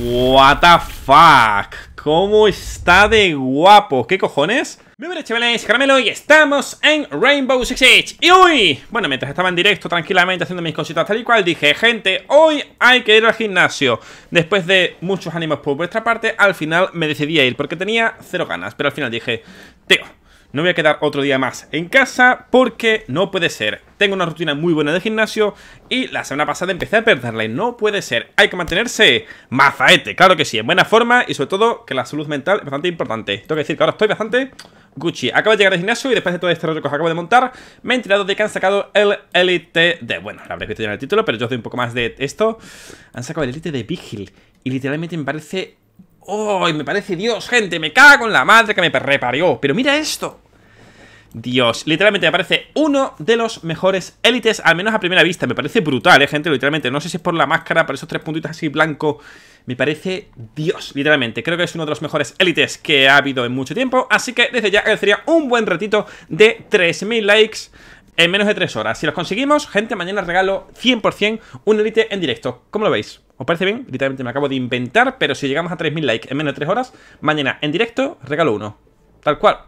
What the fuck? ¿Cómo está de guapo? ¿Qué cojones? Muy buenas chavales, Caramelo y estamos en Rainbow Six Siege Y hoy, bueno, mientras estaba en directo tranquilamente haciendo mis cositas tal y cual Dije, gente, hoy hay que ir al gimnasio Después de muchos ánimos por vuestra parte, al final me decidí a ir Porque tenía cero ganas, pero al final dije, tío no voy a quedar otro día más en casa porque no puede ser. Tengo una rutina muy buena de gimnasio y la semana pasada empecé a y No puede ser. Hay que mantenerse mazaete, claro que sí, en buena forma y sobre todo que la salud mental es bastante importante. Tengo que decir que ahora estoy bastante Gucci. Acabo de llegar al gimnasio y después de todo este rollo que os acabo de montar, me he enterado de que han sacado el Elite de... Bueno, lo habré ya en el título, pero yo os doy un poco más de esto. Han sacado el Elite de Vigil y literalmente me parece ¡Oh! Me parece Dios, gente. Me cago en la madre que me reparió. Pero mira esto. Dios, literalmente me parece uno de los mejores élites, al menos a primera vista. Me parece brutal, eh, gente, literalmente. No sé si es por la máscara, por esos tres puntitos así blanco. Me parece Dios, literalmente. Creo que es uno de los mejores élites que ha habido en mucho tiempo. Así que desde ya sería un buen ratito de 3.000 likes en menos de 3 horas. Si los conseguimos, gente, mañana regalo 100% un élite en directo. ¿Cómo lo veis? ¿Os parece bien? Literalmente me acabo de inventar, pero si llegamos a 3.000 likes en menos de 3 horas, mañana en directo regalo uno. Tal cual.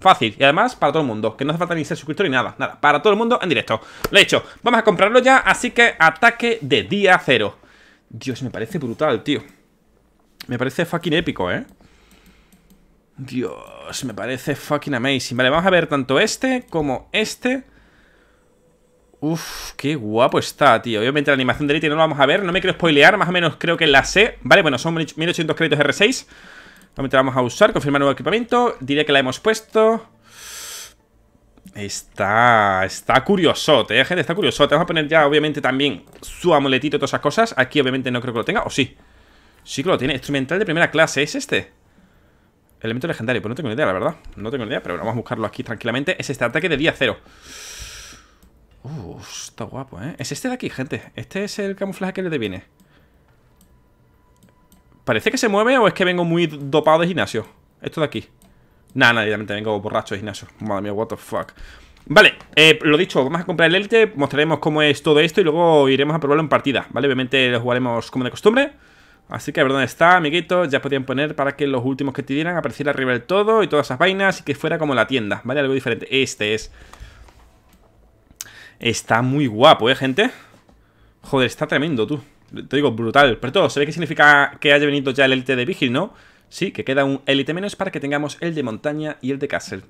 Fácil, y además para todo el mundo, que no hace falta ni ser suscriptor ni nada, nada, para todo el mundo en directo. Lo he hecho, vamos a comprarlo ya, así que ataque de día cero. Dios, me parece brutal, tío. Me parece fucking épico, ¿eh? Dios, me parece fucking amazing. Vale, vamos a ver tanto este como este Uf, qué guapo está, tío. Obviamente la animación de Elite no la vamos a ver. No me quiero spoilear, más o menos creo que la sé. Vale, bueno, son 1800 créditos R6. Obviamente la vamos a usar, confirmar nuevo equipamiento. Diré que la hemos puesto. Está... Está curioso, ¿eh, gente? Está curiosote. Vamos a poner ya, obviamente, también su amuletito y todas esas cosas. Aquí, obviamente, no creo que lo tenga. ¿O sí? Sí que lo tiene. Instrumental de primera clase. ¿Es este? Elemento legendario. Pues no tengo ni idea, la verdad. No tengo ni idea, pero bueno, vamos a buscarlo aquí tranquilamente. Es este ataque de día cero. Uh, está guapo, ¿eh? Es este de aquí, gente. Este es el camuflaje que le deviene. ¿Parece que se mueve o es que vengo muy dopado de gimnasio? Esto de aquí. nada, nada, realmente vengo borracho de gimnasio. Madre mía, what the fuck. Vale, eh, lo dicho, vamos a comprar el Elite, mostraremos cómo es todo esto y luego iremos a probarlo en partida, ¿vale? Obviamente lo jugaremos como de costumbre. Así que a ver dónde está, amiguitos, ya podían poner para que los últimos que te dieran apareciera arriba del todo y todas esas vainas y que fuera como la tienda, ¿vale? Algo diferente. Este es... Está muy guapo, ¿eh, gente? Joder, está tremendo, tú Te digo, brutal Pero todo, se ve significa que haya venido ya el élite de Vigil, ¿no? Sí, que queda un élite menos para que tengamos el de montaña y el de castle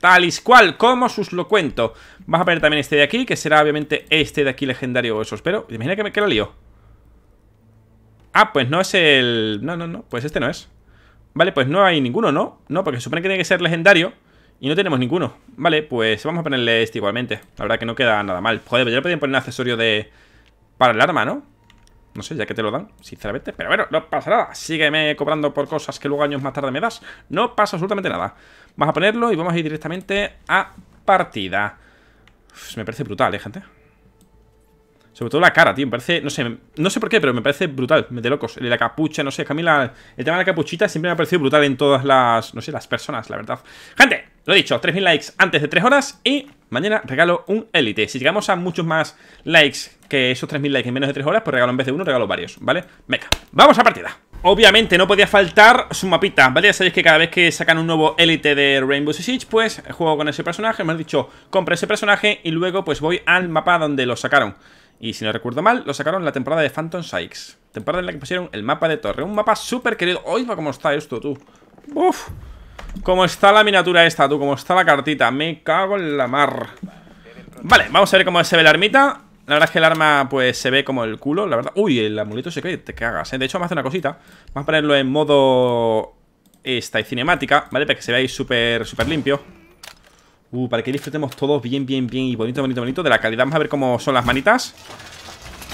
Tal y cual, como os lo cuento Vamos a poner también este de aquí Que será obviamente este de aquí legendario o Eso espero Imagina que me que lo lío Ah, pues no es el... No, no, no Pues este no es Vale, pues no hay ninguno, ¿no? No, porque se supone que tiene que ser legendario y no tenemos ninguno. Vale, pues vamos a ponerle este igualmente. La verdad que no queda nada mal. Joder, pero ya le podían poner un accesorio de... Para el arma, ¿no? No sé, ya que te lo dan, sinceramente. Pero bueno, no pasa nada. Sígueme cobrando por cosas que luego años más tarde me das. No pasa absolutamente nada. Vamos a ponerlo y vamos a ir directamente a partida. me parece brutal, ¿eh, gente? Sobre todo la cara, tío, me parece, no sé, no sé por qué, pero me parece brutal, de locos. El la capucha, no sé, Camila, el tema de la capuchita siempre me ha parecido brutal en todas las, no sé, las personas, la verdad. Gente, lo he dicho, 3.000 likes antes de 3 horas y mañana regalo un élite. Si llegamos a muchos más likes que esos 3.000 likes en menos de 3 horas, pues regalo en vez de uno, regalo varios, ¿vale? Venga, vamos a partida. Obviamente no podía faltar su mapita, ¿vale? Ya sabéis que cada vez que sacan un nuevo élite de Rainbow Six pues juego con ese personaje, me han dicho, compra ese personaje y luego pues voy al mapa donde lo sacaron. Y si no recuerdo mal, lo sacaron la temporada de Phantom Sykes. Temporada en la que pusieron el mapa de torre. Un mapa súper querido. va cómo está esto, tú! ¡Uf! Cómo está la miniatura esta, tú. Cómo está la cartita. Me cago en la mar. Vale, vamos a ver cómo se ve la armita La verdad es que el arma, pues, se ve como el culo. La verdad... ¡Uy! El amuleto se cae. Te cagas, ¿eh? De hecho, vamos a hacer una cosita. Vamos a ponerlo en modo... Esta y cinemática, ¿vale? Para que se veáis súper, súper limpio Uh, para que disfrutemos todos bien, bien, bien y bonito, bonito, bonito de la calidad. Vamos a ver cómo son las manitas.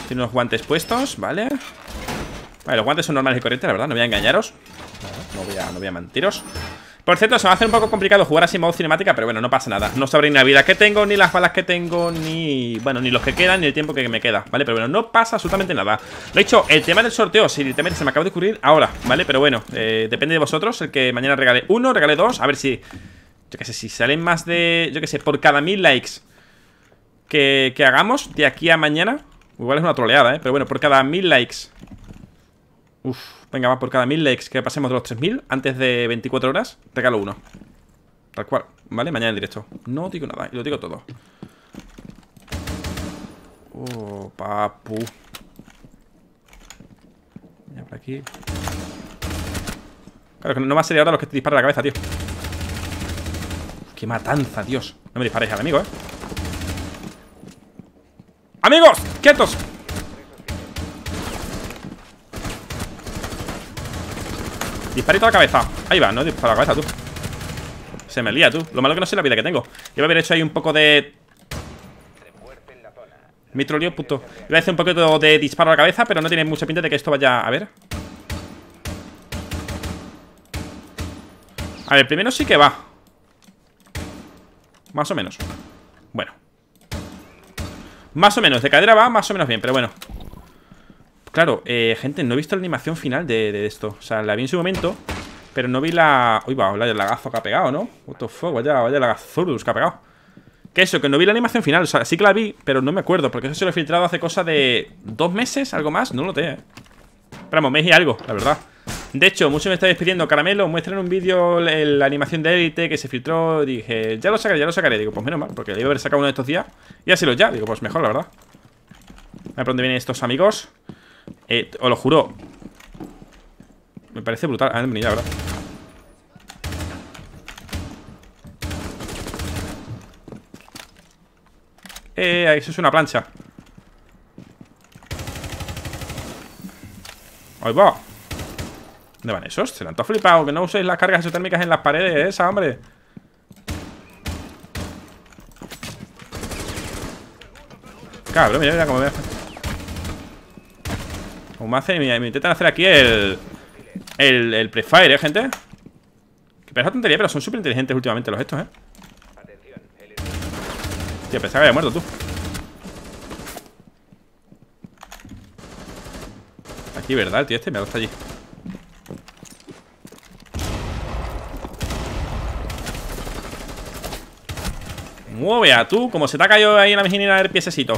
Tiene unos guantes puestos, ¿vale? Vale, los guantes son normales y corrientes, la verdad, no voy a engañaros. No voy a, no mentiros. Por cierto, se me hace un poco complicado jugar así en modo cinemática, pero bueno, no pasa nada. No sabré ni la vida que tengo, ni las balas que tengo, ni... Bueno, ni los que quedan, ni el tiempo que me queda, ¿vale? Pero bueno, no pasa absolutamente nada. Lo hecho, el tema del sorteo, si se me acaba de ocurrir ahora, ¿vale? Pero bueno, eh, depende de vosotros. El que mañana regale uno, regale dos, a ver si... Yo qué sé, si salen más de... Yo qué sé, por cada mil likes que, hagamos de aquí a mañana... Igual es una troleada, ¿eh? Pero bueno, por cada mil likes... Uf, venga, va, por cada mil likes que pasemos de los 3.000 antes de 24 horas, Te regalo uno. Tal cual, ¿vale? Mañana en directo. No digo nada, y lo digo todo. Oh, papu. Mira por aquí. Claro que no va a ser ahora los que te disparan la cabeza, tío. ¡Qué matanza, Dios! No me disparéis al amigo, ¿eh? ¡Amigos! ¡Quietos! Disparito a la cabeza Ahí va, no disparo a la cabeza, tú Se me lía, tú Lo malo que no sé la vida que tengo Iba a haber hecho ahí un poco de... Me troleo, puto Iba a hacer un poquito de disparo a la cabeza Pero no tiene mucha pinta de que esto vaya... A ver A ver, primero sí que va más o menos Bueno Más o menos, de cadera va más o menos bien, pero bueno Claro, eh, gente, no he visto la animación final de, esto O sea, la vi en su momento Pero no vi la... Uy, va, el lagazo que ha pegado, ¿no? What the fuck, vaya, vaya lagazurdus que ha pegado Que eso, que no vi la animación final O sea, sí que la vi, pero no me acuerdo Porque eso se lo he filtrado hace cosa de... ¿Dos meses? ¿Algo más? No lo tengo, eh Pero me algo, la verdad de hecho, muchos me estáis despidiendo Caramelo, muestren un vídeo la animación de élite que se filtró. Dije, ya lo sacaré, ya lo sacaré. Digo, pues menos mal, porque le iba a haber sacado uno de estos días. Y así lo ya. Digo, pues mejor, la verdad. A ver por dónde vienen estos amigos. Eh, os lo juro. Me parece brutal. Ah, venido, la verdad. Eh, eso es una plancha. Ahí va. ¿Dónde van esos? Se lo han todo flipado. Que no uséis las cargas exotérmicas en las paredes ¿eh? esa, hombre. Cabrón, mira, mira cómo me hace. Como me hace. Me, intentan hacer aquí el. El, el prefire, ¿eh, gente? Que parece tontería, pero son súper inteligentes últimamente los estos, ¿eh? Tío, pensaba que había muerto tú. Aquí, ¿verdad? tío este me ha dado hasta allí. Mueve a tú, como se te ha caído ahí en la mejilla del piececito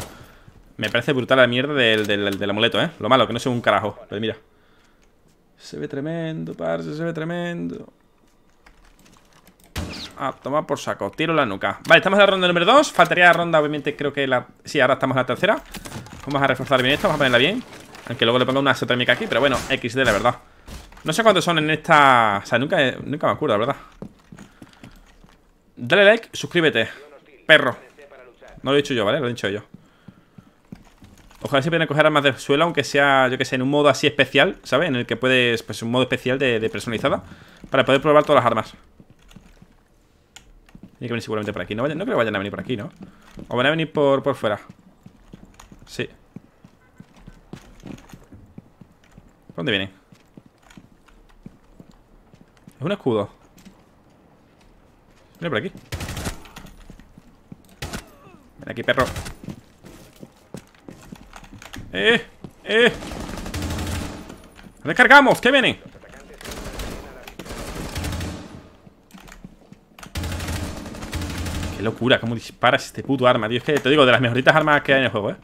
Me parece brutal la mierda del, amuleto, ¿eh? Lo malo, que no sé un carajo, pero pues mira Se ve tremendo, parce, se ve tremendo Ah, toma por saco, tiro la nuca Vale, estamos en la ronda número 2, faltaría la ronda Obviamente creo que la... Sí, ahora estamos en la tercera Vamos a reforzar bien esto, vamos a ponerla bien Aunque luego le ponga una cetérmica aquí, pero bueno, XD la verdad No sé cuántos son en esta... O sea, nunca, nunca me acuerdo, la verdad Dale like, suscríbete perro No lo he dicho yo, ¿vale? Lo he dicho yo Ojalá se puedan coger armas del suelo Aunque sea, yo que sé, en un modo así especial ¿Sabes? En el que puedes, pues un modo especial de, personalizada Para poder probar todas las armas Tiene que venir seguramente por aquí No, creo que vayan a venir por aquí, ¿no? O van a venir por, por fuera Sí dónde vienen? Es un escudo Mira por aquí aquí, perro. ¡Eh! ¡Eh! ¡Recargamos! ¿Qué viene? ¡Qué locura! ¿Cómo disparas este puto arma, dios que te digo, de las mejoritas armas que hay en el juego, ¿eh?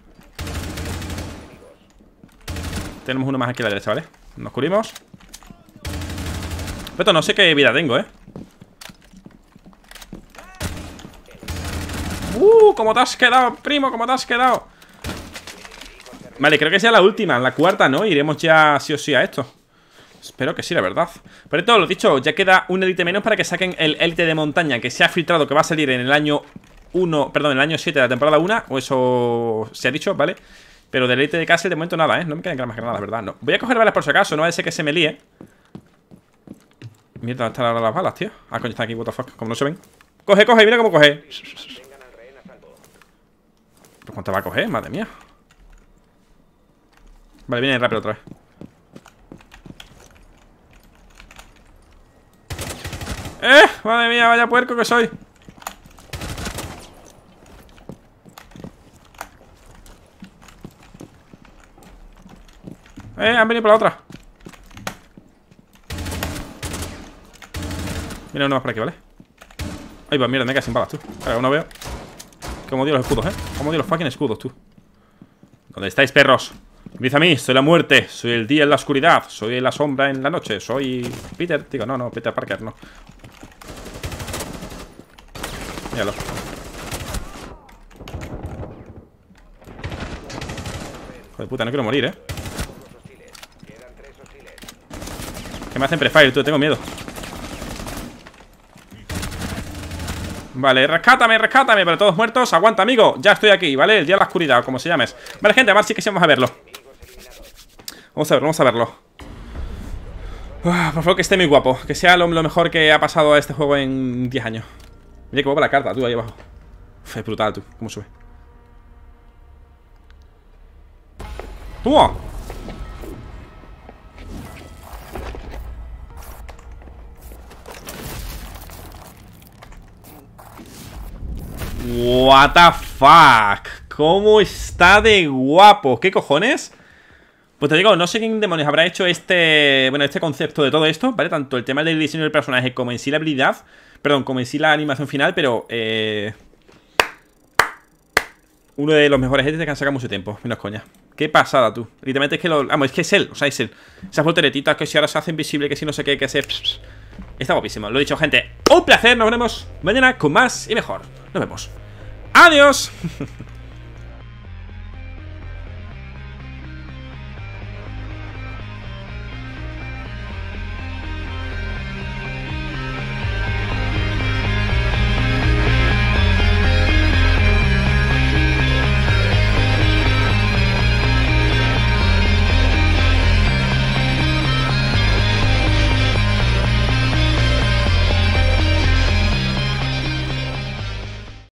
Tenemos uno más aquí a la derecha, ¿vale? Nos cubrimos. Pero no sé qué vida tengo, ¿eh? ¡Uh! ¿Cómo te has quedado, primo? ¿Cómo te has quedado? Vale, creo que sea la última, la cuarta, ¿no? Iremos ya sí o sí a esto Espero que sí, la verdad Pero todo lo dicho, ya queda un élite menos para que saquen el élite de montaña Que se ha filtrado que va a salir en el año 1, perdón, en el año 7 de la temporada 1 O eso se ha dicho, ¿vale? Pero del élite de Castle de momento nada, ¿eh? No me quedan más que nada ¿verdad? No. Voy a coger balas por si acaso, no va a ser que se me líe Mierda, ¿dónde están ahora las balas, tío? Ah, coño, están aquí, what the fuck, como no se ven Coge, coge, mira cómo coge cuánto va a coger? Madre mía Vale, viene rápido otra vez ¡Eh! Madre mía, vaya puerco que soy Eh, han venido por la otra Mira uno más por aquí, ¿vale? Ay, va, mira, me queda sin balas tú Ahora, uno veo como odio los escudos, ¿eh? Como dio los fucking escudos, tú ¿Dónde estáis, perros? Empieza a mí, soy la muerte, soy el día en la oscuridad Soy la sombra en la noche, soy... Peter, digo, no, no, Peter Parker, no Míralo Joder, puta, no quiero morir, ¿eh? ¿Qué me hacen prefire, tú, tengo miedo Vale, rescátame, rescátame, pero todos muertos Aguanta, amigo, ya estoy aquí, ¿vale? El día de la oscuridad, O como se llames Vale, gente, ver si que sí vamos a verlo Vamos a ver vamos a verlo ah, Por favor, que esté muy guapo Que sea lo, mejor que ha pasado a este juego en 10 años Mira que guapa la carta, tú, ahí abajo es brutal, tú, cómo sube ¡Toma! What the fuck. ¿Cómo está de guapo? ¿Qué cojones? Pues te digo, no sé quién demonios habrá hecho este. Bueno, este concepto de todo esto, ¿vale? Tanto el tema del diseño del personaje como en sí la habilidad. Perdón, como en sí la animación final, pero. Eh, uno de los mejores Gente, que han sacado mucho tiempo, menos coña. Qué pasada, tú. Literalmente es que lo. Vamos, es que es él, o sea, es él. Esas volteretitas que si ahora se hacen invisible, que si no sé qué, que se. Está guapísimo. Lo he dicho, gente. Un placer, nos vemos mañana con más y mejor. Nos vemos. Adiós.